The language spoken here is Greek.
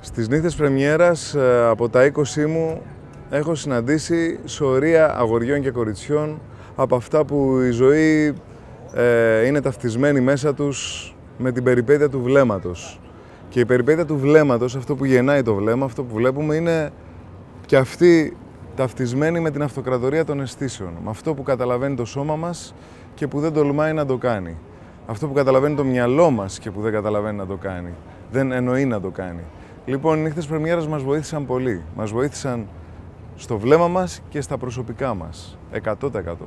Στις νύχτες πρεμιέρας ε, από τα 20 μου έχω συναντήσει σωρία αγοριών και κοριτσιών από αυτά που η ζωή ε, είναι ταυτισμένη μέσα τους με την περιπέτεια του βλέμματος. Και η περιπέτεια του βλέμματος, αυτό που γεννάει το βλέμμα, αυτό που βλέπουμε είναι και αυτή ταυτισμένη με την αυτοκρατορία των αισθήσεων, με αυτό που καταλαβαίνει το σώμα μας και που δεν τολμάει να το κάνει. Αυτό που καταλαβαίνει το μυαλό μας και που δεν καταλαβαίνει να το κάνει. Δεν εννοεί να το κάνει. Λοιπόν, οι νύχτες πρεμιέρας μας βοήθησαν πολύ. Μας βοήθησαν στο βλέμμα μας και στα προσωπικά μας. 100%.